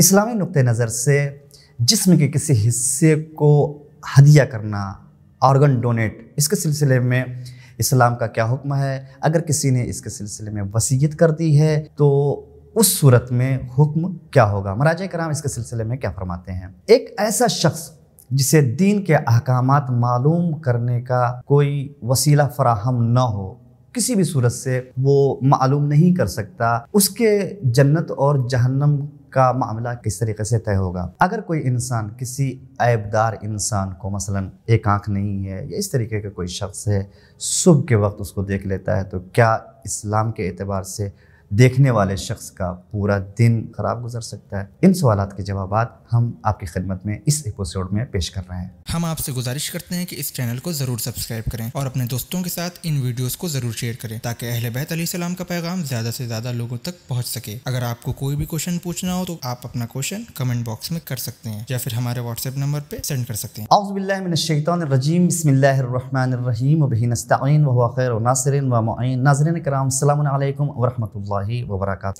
इस्लामी नुक़ नज़र से जिसम के किसी हिस्से को हदिया करना ऑर्गन डोनेट इसके सिलसिले में इस्लाम का क्या हुक्म है अगर किसी ने इसके सिलसिले में वसीयत कर दी है तो उस सूरत में हुक्म क्या होगा मराज कराम इसके सिलसिले में क्या फरमाते हैं एक ऐसा शख्स जिसे दीन के अहकाम मालूम करने का कोई वसीला फराहम न हो किसी भी सूरत से वो मालूम नहीं कर सकता उसके जन्नत और जहन्नम का मामला किस तरीके से तय होगा अगर कोई इंसान किसी ऐबदार इंसान को मसलन एक आंख नहीं है या इस तरीके का कोई शख्स है सुबह के वक्त उसको देख लेता है तो क्या इस्लाम के एतबार से देखने वाले शख्स का पूरा दिन खराब गुजर सकता है इन सवाल के जवाब हम आपकी खिदमत में इस एपिसोड में पेश कर रहे हैं हम आपसे गुजारिश करते हैं कि इस चैनल को ज़रूर सब्सक्राइब करें और अपने दोस्तों के साथ इन वीडियोस को ज़रूर शेयर करें ताकि अहल बैत सलाम का पैगाम ज़्यादा से ज़्यादा लोगों तक पहुंच सके अगर आपको कोई भी क्वेश्चन पूछना हो तो आप अपना क्वेश्चन कमेंट बॉक्स में कर सकते हैं या फिर हमारे व्हाट्सएप नंबर पर सेंड कर सकते हैं अउज़बिल्लाशैतरजीम बसमीम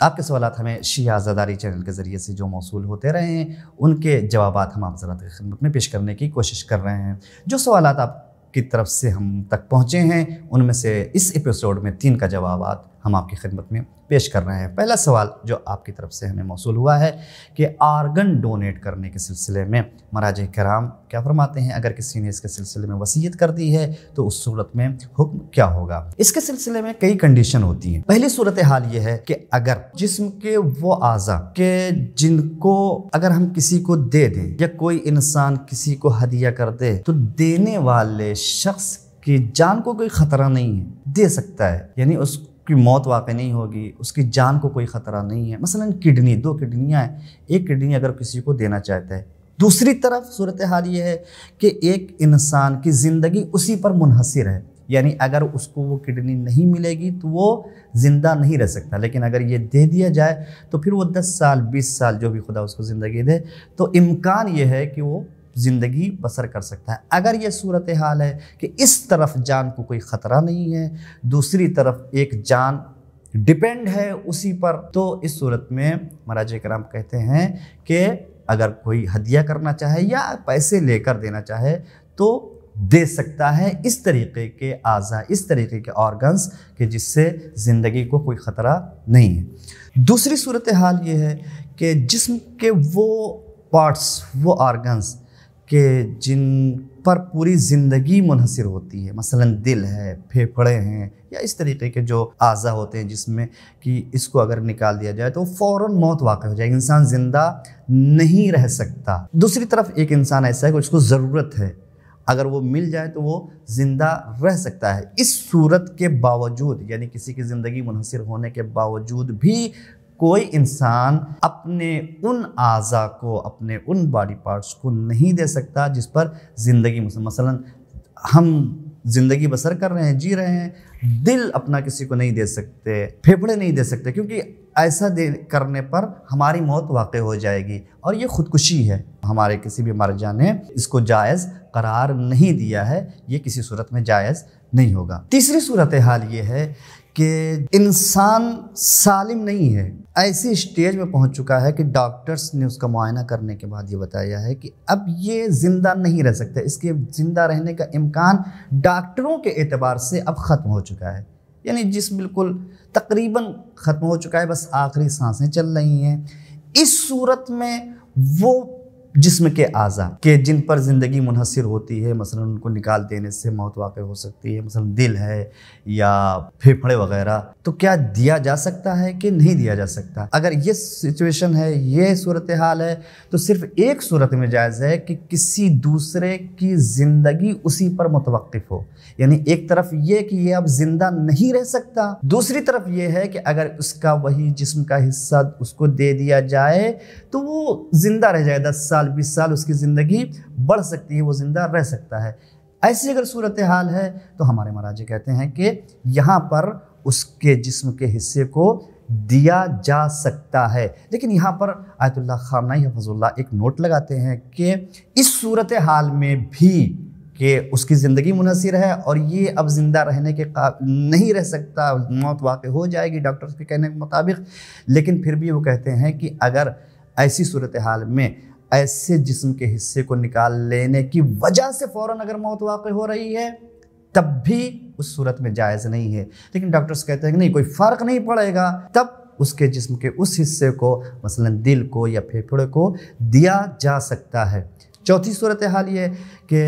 आपके सवाल हमें शिया जदारी चैनल के ज़रिए से जो मौसू होते रहे हैं उनके जवाब हम आप ज़रा खिदमत में पेश करने की कोशिश कर रहे हैं जो सवाल आप की तरफ से हम तक पहुँचे हैं उनमें से इस एपिसोड में तीन का जवाब हम आपकी खिदमत में पेश कर रहे हैं पहला सवाल जो आपकी तरफ से हमें मौसू हुआ है कि आर्गन डोनेट करने के सिलसिले में मराज कराम क्या फरमाते हैं अगर किसी ने इसके सिलसिले में वसीयत कर दी है तो उस सूरत में हुक्म क्या होगा इसके सिलसिले में कई कंडीशन होती हैं पहली सूरत हाल ये है कि अगर जिसम के वो आज़ा के जिनको अगर हम किसी को दे दें या कोई इंसान किसी को हदिया कर दे तो देने वाले शख्स की जान को कोई खतरा नहीं है दे सकता है यानी उस की मौत वाकई नहीं होगी उसकी जान को कोई ख़तरा नहीं है मसलन किडनी दो किडनियाँ हैं एक किडनी अगर किसी को देना चाहता है दूसरी तरफ सूरत हाल ये है कि एक इंसान की ज़िंदगी उसी पर मुनहसर है यानी अगर उसको वो किडनी नहीं मिलेगी तो वो ज़िंदा नहीं रह सकता लेकिन अगर ये दे दिया जाए तो फिर वो दस साल बीस साल जो भी खुदा उसको ज़िंदगी दे तो इम्कान ये है कि वो ज़िंदगी बसर कर सकता है अगर ये सूरत हाल है कि इस तरफ जान को कोई ख़तरा नहीं है दूसरी तरफ एक जान डिपेंड है उसी पर तो इस सूरत में महाराज कराम कहते हैं कि अगर कोई हदिया करना चाहे या पैसे लेकर देना चाहे तो दे सकता है इस तरीके के आज़ा इस तरीके के ऑर्गन्स के जिससे ज़िंदगी को कोई ख़तरा नहीं है दूसरी सूरत हाल ये है कि जिस्म के वो पार्ट्स वो ऑर्गन्स कि जिन पर पूरी ज़िंदगी मुनहसर होती है मसलन दिल है फेफड़े हैं या इस तरीके के जो अज़ा होते हैं जिसमें कि इसको अगर निकाल दिया जाए तो फ़ौर मौत वाक़ हो जाएगी इंसान ज़िंदा नहीं रह सकता दूसरी तरफ एक इंसान ऐसा है कि उसको ज़रूरत है अगर वो मिल जाए तो वो ज़िंदा रह सकता है इस सूरत के बावजूद यानी किसी की ज़िंदगी मुनहसर होने के बावजूद भी कोई इंसान अपने उन आज़ा को अपने उन बॉडी पार्ट्स को नहीं दे सकता जिस पर ज़िंदगी मसलन हम ज़िंदगी बसर कर रहे हैं जी रहे हैं दिल अपना किसी को नहीं दे सकते फेफड़े नहीं दे सकते क्योंकि ऐसा दे करने पर हमारी मौत वाक़ हो जाएगी और ये ख़ुदकुशी है हमारे किसी भी मर्जा ने इसको जायज़ करार नहीं दिया है ये किसी सूरत में जायज़ नहीं होगा तीसरी सूरत हाल ये है कि इंसान सालिम नहीं है ऐसी स्टेज में पहुंच चुका है कि डॉक्टर्स ने उसका मुआयना करने के बाद ये बताया है कि अब ये ज़िंदा नहीं रह सकता इसके ज़िंदा रहने का इम्कान डॉक्टरों के एतबार से अब ख़त्म हो चुका है यानी जिस बिल्कुल तकरीबन ख़त्म हो चुका है बस आखिरी सांसें चल रही हैं इस सूरत में वो जिस्म के आज़ा के जिन पर ज़िंदगी मुनहसर होती है मसलन उनको निकाल देने से मौत वाक़ हो सकती है मसलन दिल है या फेफड़े वगैरह तो क्या दिया जा सकता है कि नहीं दिया जा सकता अगर ये सिचुएशन है ये सूरत हाल है तो सिर्फ एक सूरत में जायज़ है कि किसी दूसरे की ज़िंदगी उसी पर मुतवक़ हो यानी एक तरफ ये कि ये अब ज़िंदा नहीं रह सकता दूसरी तरफ ये है कि अगर उसका वही जिस्म का हिस्सा उसको दे दिया जाए तो वो ज़िंदा रह जाए दस साल साल बीस साल उसकी ज़िंदगी बढ़ सकती है वो ज़िंदा रह सकता है ऐसी अगर सूरत हाल है तो हमारे महाराज कहते हैं कि यहाँ पर उसके जिस्म के हिस्से को दिया जा सकता है लेकिन यहाँ पर आयतुल्ला खामनाई हफजुल्ला एक नोट लगाते हैं कि इस सूरत हाल में भी कि उसकी ज़िंदगी मुनसर है और ये अब ज़िंदा रहने के नहीं रह सकता मौत वाक़ हो जाएगी डॉक्टर्स के कहने के मुताबिक लेकिन फिर भी वो कहते हैं कि अगर ऐसी सूरत हाल में ऐसे जिस्म के हिस्से को निकाल लेने की वजह से फ़ौर अगर मौत वाक़ हो रही है तब भी उस सूरत में जायज़ नहीं है लेकिन डॉक्टर्स कहते हैं कि नहीं कोई फ़र्क नहीं पड़ेगा तब उसके जिस्म के उस हिस्से को मसलन दिल को या फेफड़े को दिया जा सकता है चौथी सूरत हाल ये कि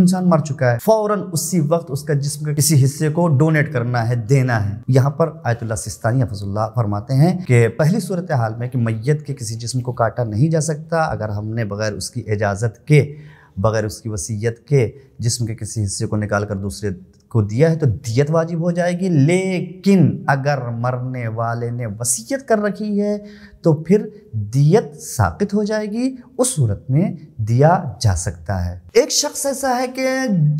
इंसान मर चुका है फ़ौर उसी वक्त उसका जिसम के किसी हिस्से को डोनेट करना है देना है यहाँ पर आयतुल्ला सिस्तानी फजल्ला फरमाते हैं कि पहली सूरत हाल में कि मैत के किसी जिसम को काटा नहीं जा सकता अगर हमने बगैर उसकी इजाज़त के बगैर उसकी वसीयत के जिसम के किसी हिस्से को निकाल कर दूसरे को दिया है तो दियत वाजिब हो जाएगी लेकिन अगर मरने वाले ने वसीयत कर रखी है तो फिर दियत साबित हो जाएगी उस सूरत में दिया जा सकता है एक शख्स ऐसा है कि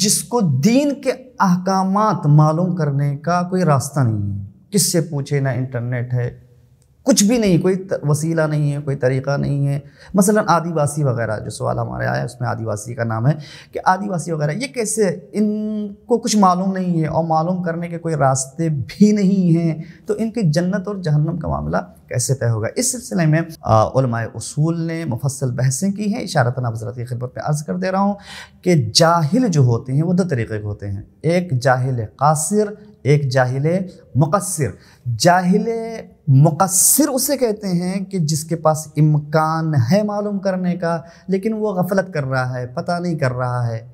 जिसको दीन के अहकाम मालूम करने का कोई रास्ता नहीं है किससे पूछे ना इंटरनेट है कुछ भी नहीं कोई वसीला नहीं है कोई तरीका नहीं है मसलन आदिवासी वगैरह जो सवाल हमारे आया उसमें आदिवासी का नाम है कि आदिवासी वगैरह ये कैसे इनको कुछ मालूम नहीं है और मालूम करने के कोई रास्ते भी नहीं हैं तो इनके जन्नत और जहन्नम का मामला कैसे तय होगा इस सिलसिले में उसूल ने मुफसल बहसें की हैं इशारतन हजरत की खिदमत में अर्ज़ कर दे रहा हूँ कि जाहिल जो होते हैं वो दो तरीके के होते हैं एक जाहिल कासिर एक जाहिल मुकसर जाहिल मुकसर उसे कहते हैं कि जिसके पास इम्कान है मालूम करने का लेकिन वो गफलत कर रहा है पता नहीं कर रहा है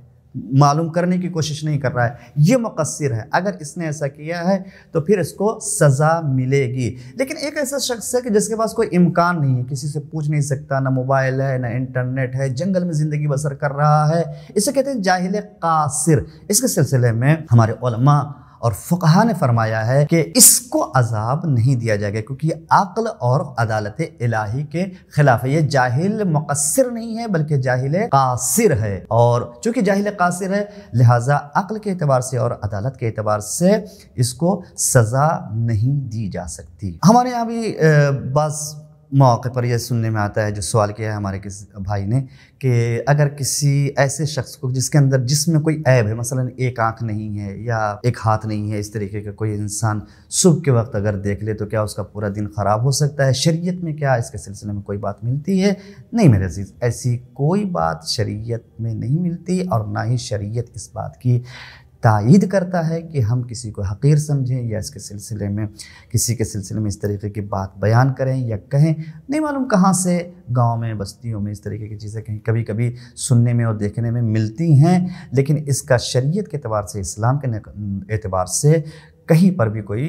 मालूम करने की कोशिश नहीं कर रहा है ये मुकसर है अगर इसने ऐसा किया है तो फिर इसको सज़ा मिलेगी लेकिन एक ऐसा शख्स है कि जिसके पास कोई इम्कान नहीं है किसी से पूछ नहीं सकता ना मोबाइल है ना इंटरनेट है जंगल में ज़िंदगी बसर कर रहा है इसे कहते हैं जाहिल कासिर इसके सिलसिले में हमारे और फ़ुकहा ने फरमाया है कि इसको अजाब नहीं दिया जाएगा क्योंकि अक्ल और अदालत इलाही के खिलाफ है ये जाहिल मुकसर नहीं है बल्कि जाहिल कासिर है और चूंकि जाहिल कासिर है लिहाजा अक्ल के अतबार से और अदालत के अतबार से इसको सज़ा नहीं दी जा सकती हमारे यहाँ भी बस मौके पर यह सुनने में आता है जो सवाल किया है हमारे किस भाई ने कि अगर किसी ऐसे शख्स को जिसके अंदर जिसमें कोई ऐब है मसलन एक आंख नहीं है या एक हाथ नहीं है इस तरीके का कोई इंसान सुबह के वक्त अगर देख ले तो क्या उसका पूरा दिन ख़राब हो सकता है शरीयत में क्या इसके सिलसिले में कोई बात मिलती है नहीं मेरे अजीज़ ऐसी कोई बात शरीयत में नहीं मिलती और ना ही शरीयत इस बात की तायद करता है कि हम किसी को हकीर समझें या इसके सिलसिले में किसी के सिलसिले में इस तरीके की बात बयान करें या कहें नहीं मालूम कहाँ से गांव में बस्तियों में इस तरीके की चीज़ें कहीं कभी कभी सुनने में और देखने में मिलती हैं लेकिन इसका शरीयत के अतबार से इस्लाम के अतबार से कहीं पर भी कोई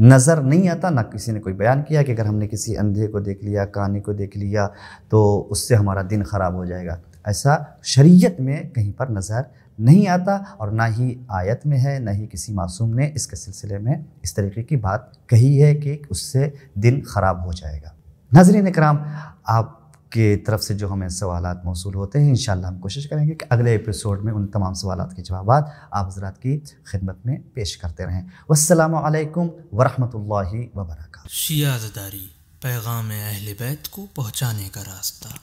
नज़र नहीं आता ना किसी ने कोई बयान किया कि अगर हमने किसी अंधे को देख लिया कहानी को देख लिया तो उससे हमारा दिन ख़राब हो जाएगा ऐसा शरीयत में कहीं पर नज़र नहीं आता और ना ही आयत में है ना ही किसी मासूम ने इसके सिलसिले में इस तरीके की बात कही है कि उससे दिन ख़राब हो जाएगा नाजरीन कराम आप के तरफ से जो हमें सवाल मौसू होते हैं इन हम कोशिश करेंगे कि अगले एपिसोड में उन तमाम सवाल के जवाब आप हजरात की खिदमत में पेश करते रहें वालेकुम वरहमल वबरक शियाजदारी पैगाम अहल बैत को पहुँचाने का रास्ता